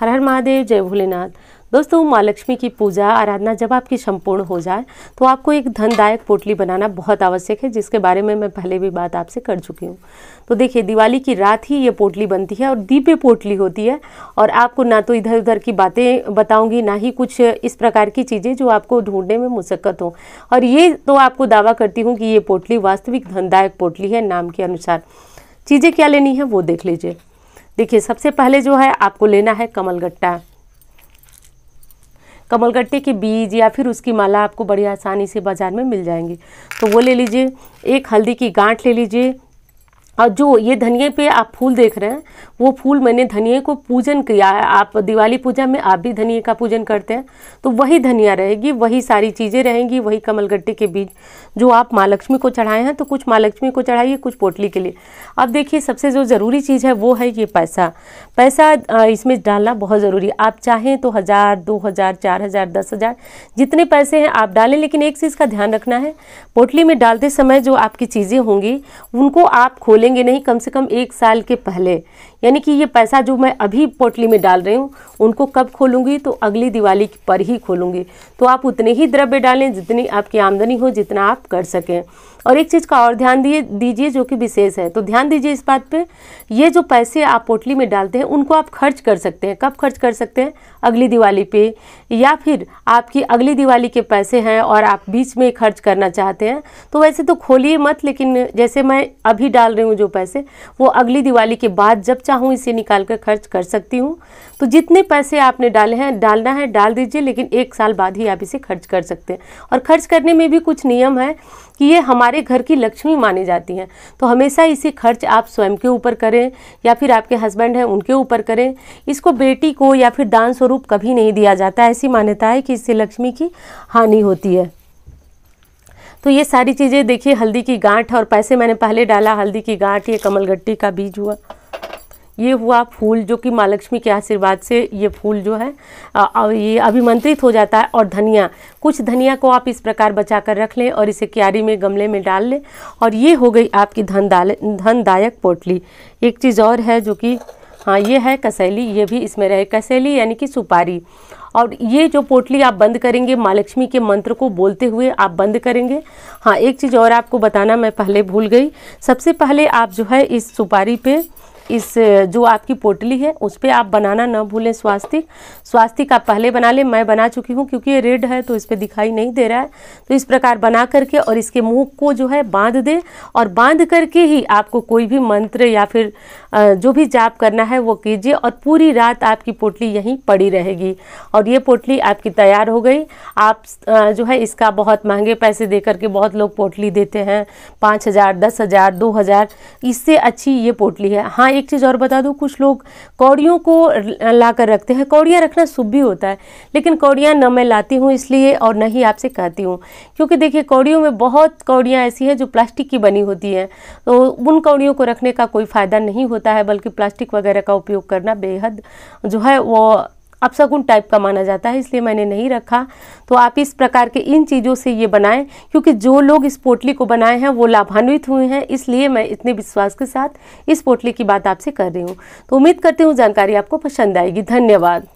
हर हर महादेव जय भोलेनाथ दोस्तों माँ लक्ष्मी की पूजा आराधना जब आपकी संपूर्ण हो जाए तो आपको एक धनदायक पोटली बनाना बहुत आवश्यक है जिसके बारे में मैं पहले भी बात आपसे कर चुकी हूँ तो देखिए दिवाली की रात ही ये पोटली बनती है और दिव्य पोटली होती है और आपको ना तो इधर उधर की बातें बताऊंगी ना ही कुछ इस प्रकार की चीज़ें जो आपको ढूंढने में मुशक्क़त हो और ये तो आपको दावा करती हूँ कि ये पोटली वास्तविक धनदायक पोटली है नाम के अनुसार चीज़ें क्या लेनी है वो देख लीजिए देखिए सबसे पहले जो है आपको लेना है कमलगट्टा कमलगट्टे के बीज या फिर उसकी माला आपको बड़ी आसानी से बाज़ार में मिल जाएंगी तो वो ले लीजिए एक हल्दी की गांठ ले लीजिए और जो ये धनिए पे आप फूल देख रहे हैं वो फूल मैंने धनिए को पूजन किया है आप दिवाली पूजा में आप भी धनिए का पूजन करते हैं तो वही धनिया रहेगी वही सारी चीज़ें रहेंगी वही कमलगट्टे के बीज जो आप माँ लक्ष्मी को चढ़ाए हैं तो कुछ माँ लक्ष्मी को चढ़ाइए कुछ पोटली के लिए अब देखिए सबसे जो ज़रूरी चीज़ है वो है ये पैसा पैसा इसमें डालना बहुत ज़रूरी आप चाहें तो हज़ार दो हज़ार चार हज़ार दस हज़ार जितने पैसे हैं आप डालें लेकिन एक चीज़ का ध्यान रखना है पोटली में डालते समय जो आपकी चीज़ें होंगी उनको आप खोलें मिलेंगे नहीं कम से कम एक साल के पहले यानी कि ये पैसा जो मैं अभी पोटली में डाल रही हूँ उनको कब खोलूँगी तो अगली दिवाली पर ही खोलूँगी तो आप उतने ही द्रव्य डालें जितनी आपकी आमदनी हो जितना आप कर सकें और एक चीज़ का और ध्यान दिए दीजिए जो कि विशेष है तो ध्यान दीजिए इस बात पे ये जो पैसे आप पोटली में डालते हैं उनको आप खर्च कर सकते हैं कब खर्च कर सकते हैं अगली दिवाली पे या फिर आपकी अगली दिवाली के पैसे हैं और आप बीच में खर्च करना चाहते हैं तो वैसे तो खोलिए मत लेकिन जैसे मैं अभी डाल रही हूँ जो पैसे वो अगली दिवाली के बाद जब चाहूँ इसे निकाल कर खर्च कर सकती हूँ तो जितने पैसे आपने डाले हैं डालना है डाल दीजिए लेकिन एक साल बाद ही आप इसे खर्च कर सकते हैं और खर्च करने में भी कुछ नियम है कि ये हमारे घर की लक्ष्मी मानी जाती हैं तो हमेशा इसे खर्च आप स्वयं के ऊपर करें या फिर आपके हस्बैंड हैं उनके ऊपर करें इसको बेटी को या फिर दान स्वरूप कभी नहीं दिया जाता ऐसी मान्यता है कि इससे लक्ष्मी की हानि होती है तो ये सारी चीज़ें देखिए हल्दी की गांठ और पैसे मैंने पहले डाला हल्दी की गांठ ये कमलगट्टी का बीज हुआ ये हुआ फूल जो कि माँ लक्ष्मी के आशीर्वाद से ये फूल जो है ये अभिमंत्रित हो जाता है और धनिया कुछ धनिया को आप इस प्रकार बचा कर रख लें और इसे क्यारी में गमले में डाल लें और ये हो गई आपकी धन दाल धनदायक पोटली एक चीज़ और है जो कि हाँ ये है कसैली ये भी इसमें रहे कसैली यानी कि सुपारी और ये जो पोटली आप बंद करेंगे माँ लक्ष्मी के मंत्र को बोलते हुए आप बंद करेंगे हाँ एक चीज़ और आपको बताना मैं पहले भूल गई सबसे पहले आप जो है इस सुपारी पे इस जो आपकी पोटली है उस पर आप बनाना ना भूलें स्वास्तिक स्वास्तिक आप पहले बना लें मैं बना चुकी हूँ क्योंकि ये रेड है तो इस पर दिखाई नहीं दे रहा है तो इस प्रकार बना करके और इसके मुँह को जो है बांध दे और बांध करके ही आपको कोई भी मंत्र या फिर जो भी जाप करना है वो कीजिए और पूरी रात आपकी पोटली यहीं पड़ी रहेगी और ये पोटली आपकी तैयार हो गई आप जो है इसका बहुत महंगे पैसे दे करके बहुत लोग पोटली देते हैं पाँच हज़ार दस हज़ार दो हज़ार इससे अच्छी ये पोटली है हाँ एक चीज़ और बता दूँ कुछ लोग कौड़ियों को ला कर रखते हैं कौड़ियाँ रखना शुभ भी होता है लेकिन कौड़ियाँ न मैं लाती हूँ इसलिए और न ही आपसे कहती हूँ क्योंकि देखिए कौड़ियों में बहुत कौड़ियाँ ऐसी हैं जो प्लास्टिक की बनी होती हैं तो उन कौड़ियों को रखने का कोई फ़ायदा नहीं होता है बल्कि प्लास्टिक वगैरह का उपयोग करना बेहद जो है वो अपसगुन टाइप का माना जाता है इसलिए मैंने नहीं रखा तो आप इस प्रकार के इन चीज़ों से ये बनाएं क्योंकि जो लोग इस पोटली को बनाए हैं वो लाभान्वित हुए हैं इसलिए मैं इतने विश्वास के साथ इस पोटली की बात आपसे कर रही हूँ तो उम्मीद करती हूँ जानकारी आपको पसंद आएगी धन्यवाद